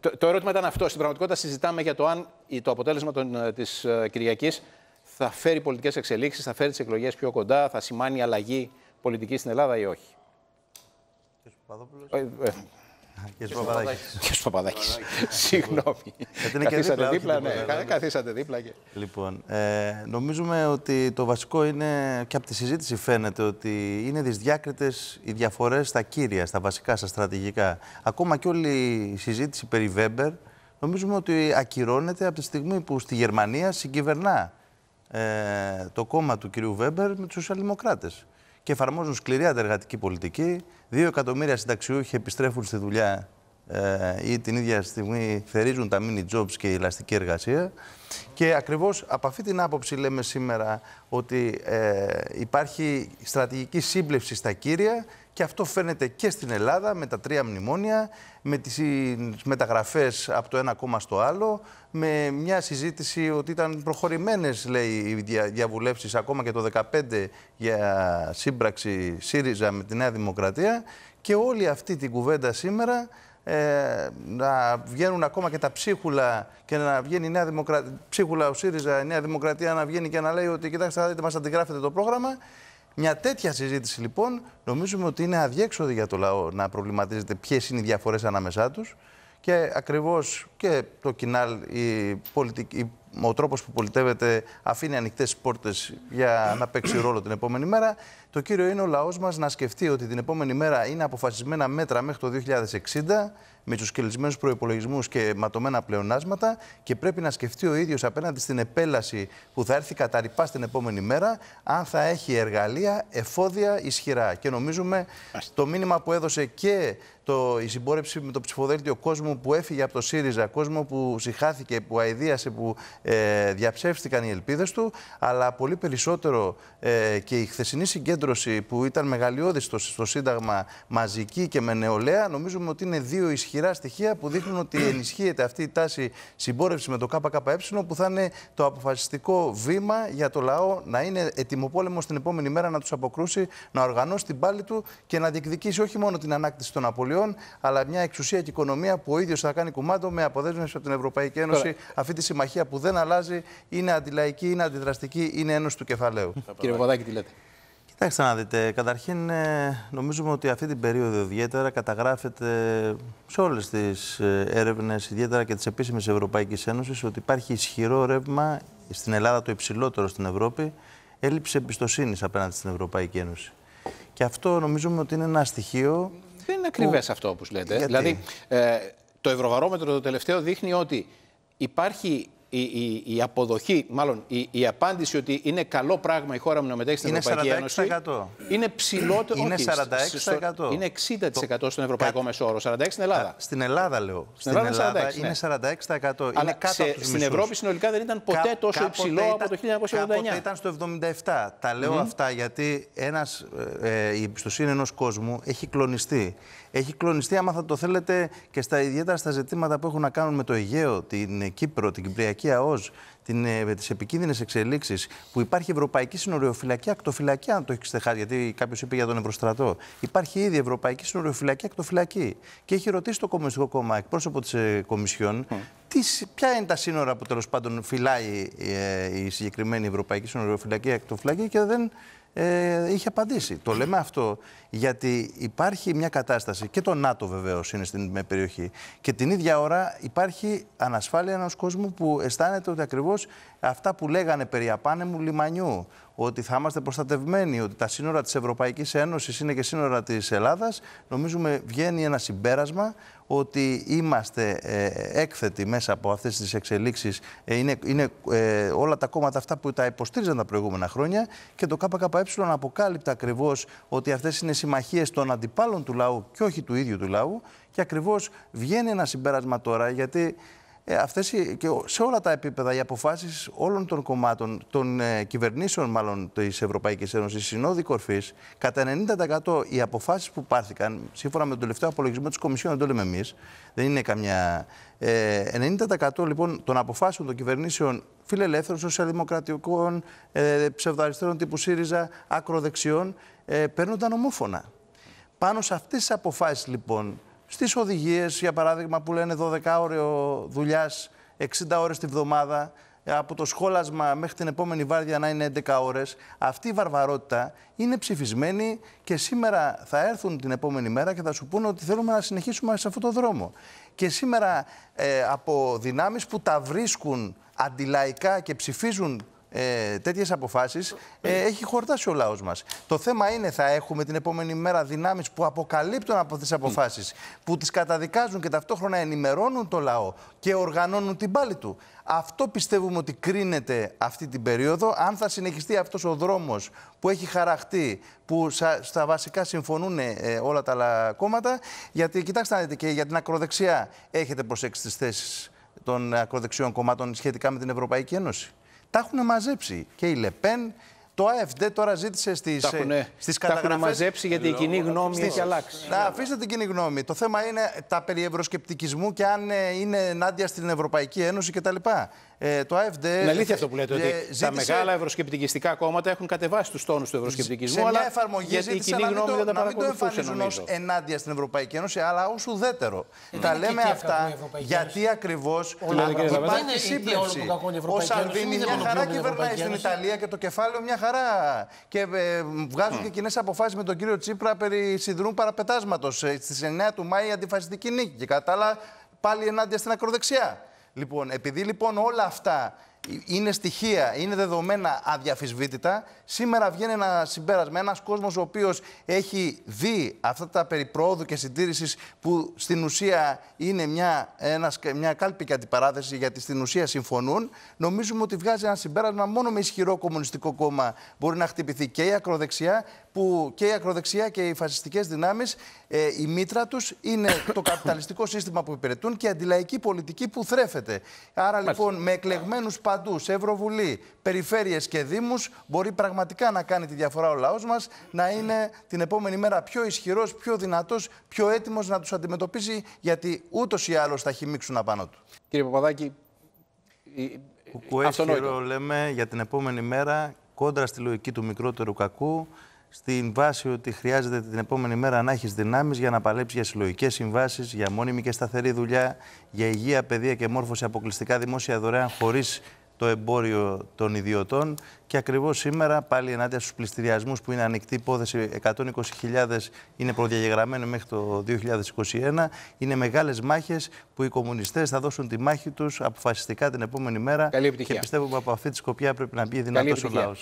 Το, το ερώτημα ήταν αυτό. Στην πραγματικότητα συζητάμε για το αν το αποτέλεσμα ε, της ε, Κυριακής θα φέρει πολιτικές εξελίξεις, θα φέρει τις εκλογές πιο κοντά, θα σημάνει αλλαγή πολιτική στην Ελλάδα ή όχι. Και στου Και Συγγνώμη. Καθίσατε δίπλα. Ναι, καθίσατε δίπλα. Και... Λοιπόν, ε, νομίζουμε ότι το βασικό είναι και από τη συζήτηση φαίνεται ότι είναι δυσδιάκριτες οι διαφορές στα κύρια, στα βασικά, στα στρατηγικά. Ακόμα και όλη η συζήτηση περί Βέμπερ νομίζουμε ότι ακυρώνεται από τη στιγμή που στη Γερμανία συγκυβερνά ε, το κόμμα του κυρίου Βέμπερ με τους σοσιαλδημοκράτες και εφαρμόζουν σκληρή αντεργατική πολιτική. Δύο εκατομμύρια συνταξιούχοι επιστρέφουν στη δουλειά ε, ή την ίδια στιγμή θερίζουν τα mini jobs και η ελαστική εργασία. Και ακριβώς από αυτή την άποψη λέμε σήμερα ότι ε, υπάρχει στρατηγική σύμπλευση στα κύρια και αυτό φαίνεται και στην Ελλάδα με τα τρία μνημόνια, με τις μεταγραφές από το ένα κόμμα στο άλλο, με μια συζήτηση ότι ήταν προχωρημένες, λέει, οι διαβουλεύσεις ακόμα και το 2015 για σύμπραξη ΣΥΡΙΖΑ με τη Νέα Δημοκρατία και όλη αυτή την κουβέντα σήμερα ε, να βγαίνουν ακόμα και τα ψίχουλα και να βγαίνει η Νέα Δημοκρατία, ψίχουλα ο ΣΥΡΙΖΑ, η Νέα Δημοκρατία να βγαίνει και να λέει ότι κοιτάξτε, θα δείτε, μας αντιγράφετε το πρόγραμμα μια τέτοια συζήτηση λοιπόν νομίζουμε ότι είναι αδιέξοδη για το λαό να προβληματίζεται ποιες είναι οι διαφορές ανάμεσά τους. Και ακριβώς και το κοινάλ, η, πολιτική, ο τρόπος που πολιτεύεται αφήνει ανοιχτές πόρτες για να παίξει ρόλο την επόμενη μέρα. Το κύριο είναι ο λαός μας να σκεφτεί ότι την επόμενη μέρα είναι αποφασισμένα μέτρα μέχρι το 2060 με τους κελισμένου προπολογισμού και ματωμένα πλεονάσματα και πρέπει να σκεφτεί ο ίδιος απέναντι στην επέλαση που θα έρθει κατά ρηπά στην επόμενη μέρα, αν θα έχει εργαλεία, εφόδια ισχυρά. Και νομίζουμε το μήνυμα που έδωσε και το, η συμπόρευση με το ψηφοδέλτιο κόσμου που έφυγε από το ΣΥΡΙΖΑ, κόσμο που συχάθηκε, που αηδίασε, που ε, διαψεύστηκαν οι ελπίδες του, αλλά πολύ περισσότερο ε, και η χθεσινή συγκέντρωση που ήταν μεγαλειώδης στο, στο Σύνταγμα, μαζική και με νεολαία, νομίζουμε ότι είναι δύο ισχυρά στοιχεία που δείχνουν ότι ενισχύεται αυτή η τάση συμπόρευσης με το ΚΚΕ, που θα είναι το αποφασιστικό βήμα για το λαό να είναι ετοιμοπόλεμο την επόμενη μέρα να τους αποκρούσει, να οργανώσει την πάλη του και να διεκδικήσει όχι μόνο την ανάκτηση των απολειών, αλλά μια εξουσία και οικονομία που ο ίδιος θα κάνει κουμάντο με αποδέσμευση από την Ευρωπαϊκή Ένωση, αυτή τη συμμαχία που δεν δεν αλλάζει, είναι αντιλαϊκή, είναι αντιδραστική, είναι ένωση του κεφαλαίου. Κύριε Παπαδάκη, τι λέτε. Κοιτάξτε να δείτε, καταρχήν ε, νομίζουμε ότι αυτή την περίοδο ιδιαίτερα καταγράφεται σε όλες τις ε, έρευνες, ιδιαίτερα και τις επίσημη Ευρωπαϊκής Ένωσης, ότι υπάρχει ισχυρό ρεύμα, στην Ελλάδα το υψηλότερο στην Ευρώπη, έλλειψη εμπιστοσύνης απέναντι στην Ευρωπαϊκή Ένωση. Και αυτό νομίζουμε ότι είναι ένα στοιχείο... Δεν είναι ακριβές αυτό όπως λέτε. Δηλαδή, ε, το Ευρωβαρόμετρο το τελευταίο δείχνει ότι υπάρχει η, η, η, αποδοχή, μάλλον η, η, απάντηση ότι είναι καλό πράγμα η χώρα μου να μετέχει στην Ευρωπαϊκή 46%. Ένωση. Είναι ψηλότερο. Είναι 46%. είναι 60% στον Ευρωπαϊκό μέσο όρο. 46% στην Ελλάδα. Στην Ελλάδα λέω. Στην, Ελλάδα, είναι 46%. Είναι ναι. κάτω σε, στην Ευρώπη συνολικά δεν ήταν ποτέ τόσο υψηλό από το 1989. Κάποτε ήταν στο 77. Τα λέω αυτά γιατί ένας, ε, ε η εμπιστοσύνη ενός κόσμου έχει κλονιστεί. Έχει κλονιστεί, άμα θα το θέλετε, και στα ιδιαίτερα στα ζητήματα που έχουν να κάνουν με το Αιγαίο, την Κύπρο, την Κυπριακή και ΑΟΣ ε, τις επικίνδυνες εξελίξεις που υπάρχει Ευρωπαϊκή Συνοριοφυλακή, Ακτοφυλακή, αν το έχεις ξεχάσει, γιατί κάποιος είπε για τον Ευρωστρατό. Υπάρχει ήδη Ευρωπαϊκή Συνοριοφυλακή, Ακτοφυλακή. Και έχει ρωτήσει το Κομμουνιστικό Κόμμα, εκπρόσωπο της ε, Κομισιόν, ποια είναι τα σύνορα που τέλος πάντων φυλάει ε, η συγκεκριμένη Ευρωπαϊκή Συνοριοφυλακή, Ακτοφυλακή και δεν ε, είχε απαντήσει. Το λέμε αυτό γιατί υπάρχει μια κατάσταση και το ΝΑΤΟ βεβαίως είναι στην περιοχή και την ίδια ώρα υπάρχει ανασφάλεια ενός κόσμου που αισθάνεται ότι ακριβώς αυτά που λέγανε περί απάνεμου λιμανιού, ότι θα είμαστε προστατευμένοι, ότι τα σύνορα της Ευρωπαϊκής Ένωσης είναι και σύνορα της Ελλάδας, νομίζουμε βγαίνει ένα συμπέρασμα ότι είμαστε ε, έκθετοι μέσα από αυτές τις εξελίξεις. Ε, είναι είναι ε, όλα τα κόμματα αυτά που τα υποστήριζαν τα προηγούμενα χρόνια και το ΚΚΕ αποκάλυπτε ακριβώς ότι αυτές είναι συμμαχίες των αντιπάλων του λαού και όχι του ίδιου του λαού και ακριβώς βγαίνει ένα συμπέρασμα τώρα γιατί ε, αυτές και σε όλα τα επίπεδα οι αποφάσεις όλων των κομμάτων, των ε, κυβερνήσεων μάλλον της Ευρωπαϊκής Ένωσης, συνόδη κορφής, κατά 90% οι αποφάσεις που πάρθηκαν, σύμφωνα με τον τελευταίο απολογισμό της Κομισιόν, δεν το λέμε εμείς, δεν είναι καμιά... 90% ε, λοιπόν των αποφάσεων των κυβερνήσεων φιλελεύθερων, σοσιαλδημοκρατικών, ε, τύπου ΣΥΡΙΖΑ, ακροδεξιών, ε, παίρνονταν ομόφωνα. Πάνω σε αυτές τις αποφάσεις λοιπόν στις οδηγίες, για παράδειγμα, που λένε 12 ώρες δουλειά, 60 ώρες τη βδομάδα, από το σχόλασμα μέχρι την επόμενη βάρδια να είναι 11 ώρες. Αυτή η βαρβαρότητα είναι ψηφισμένη και σήμερα θα έρθουν την επόμενη μέρα και θα σου πούνε ότι θέλουμε να συνεχίσουμε σε αυτό τον δρόμο. Και σήμερα ε, από δυνάμεις που τα βρίσκουν αντιλαϊκά και ψηφίζουν ε, τέτοιες αποφάσεις, ε, έχει χορτάσει ο λαός μας. Το θέμα είναι, θα έχουμε την επόμενη μέρα δυνάμεις που αποκαλύπτουν από τις αποφάσεις, που τις καταδικάζουν και ταυτόχρονα ενημερώνουν το λαό και οργανώνουν την πάλη του. Αυτό πιστεύουμε ότι κρίνεται αυτή την περίοδο. Αν θα συνεχιστεί αυτός ο δρόμος που έχει χαραχτεί, που στα βασικά συμφωνούν ε, ε, όλα τα άλλα κόμματα. Γιατί, κοιτάξτε να δείτε, και για την ακροδεξιά έχετε προσέξει τις θέσεις των ακροδεξιών κομμάτων σχετικά με την Ευρωπαϊκή Ένωση. Τα έχουν μαζέψει και η Λεπέν. Το ΑΕΦΔ τώρα ζήτησε στις, ε, στις καταγραφές... Τα έχουν μαζέψει γιατί η κοινή γνώμη στις... έχει αλλάξει. Να αφήστε την κοινή γνώμη. Το θέμα είναι τα περί ευρωσκεπτικισμού και αν ε, είναι ενάντια στην Ευρωπαϊκή Ένωση κτλ. Ε, το AFD. Είναι αλήθεια αυτό που λέτε, ότι ε, ζήτησε... τα μεγάλα ευρωσκεπτικιστικά κόμματα έχουν κατεβάσει τους τόνους του ευρωσκεπτικισμού. Σε αλλά μια εφαρμογή γιατί η κοινή γνώμη το, δεν τα παρακολουθούσε. Δεν ενάντια στην Ευρωπαϊκή Ένωση, αλλά ως ουδέτερο. Ναι. Τα λέμε αυτά γιατί ακριβώ υπάρχει σύμπλευση. Ο Σαλβίνη μια χαρά κυβερνάει στην Ιταλία και το κεφάλαιο μια χαρά. Και ε, βγάζουν και κοινές αποφάσεις με τον κύριο Τσίπρα περί σιδηρού παραπετάσματος. Ε, Στις 9 του Μάη αντιφασιστική νίκη. Και κατάλληλα πάλι ενάντια στην ακροδεξιά. Λοιπόν, επειδή λοιπόν όλα αυτά είναι στοιχεία, είναι δεδομένα αδιαφυσβήτητα. Σήμερα βγαίνει ένα συμπέρασμα. Ένας κόσμος ο οποίος έχει δει αυτά τα περί και συντήρησης που στην ουσία είναι μια, κάλπη μια κάλπικη αντιπαράθεση, γιατί στην ουσία συμφωνούν. Νομίζουμε ότι βγάζει ένα συμπέρασμα μόνο με ισχυρό κομμουνιστικό κόμμα μπορεί να χτυπηθεί και η ακροδεξιά που και η ακροδεξιά και οι φασιστικές δυνάμεις, ε, η μήτρα τους είναι το καπιταλιστικό σύστημα που υπηρετούν και η αντιλαϊκή πολιτική που θρέφεται. Άρα λοιπόν με εκλεγμένους παντούς σε Ευρωβουλή, περιφέρειες και δήμους μπορεί πραγματικά να κάνει τη διαφορά ο λαός μας, να είναι την επόμενη μέρα πιο ισχυρός, πιο δυνατός, πιο έτοιμος να τους αντιμετωπίσει γιατί ούτως ή άλλως θα χυμίξουν απάνω του. Κύριε Παπαδάκη, Κουκουέ λέμε για την επόμενη μέρα κόντρα στη λογική του μικρότερου κακού στην βάση ότι χρειάζεται την επόμενη μέρα να έχεις δυνάμεις για να παλέψεις για συλλογικές συμβάσεις, για μόνιμη και σταθερή δουλειά, για υγεία, παιδεία και μόρφωση αποκλειστικά δημόσια δωρεάν χωρίς το εμπόριο των ιδιωτών. Και ακριβώς σήμερα πάλι ενάντια στους πληστηριασμούς που είναι ανοιχτή υπόθεση, 120.000 είναι προδιαγεγραμμένοι μέχρι το 2021. Είναι μεγάλες μάχες που οι κομμουνιστές θα δώσουν τη μάχη τους αποφασιστικά την επόμενη μέρα. Καλή Και πιστεύουμε από αυτή τη σκοπιά πρέπει να μπει δυνατός ο λαό.